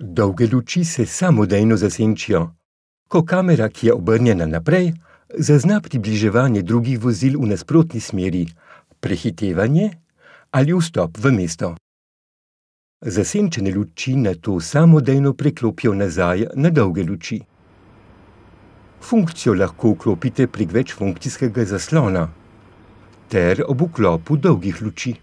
Dolge luči se samodejno zasenčijo. Ko kamera, ki je obrnjena naprej, zazna približevanje drugih vozil v nasprotni smeri, prehitevanje ali vstop v mesto. Zasenčene luči na to samodejno preklopijo nazaj na dolge luči. Funkcijo lahko vklopite prek večfunkcijskega zaslona ter ob vklopu dolgih luči.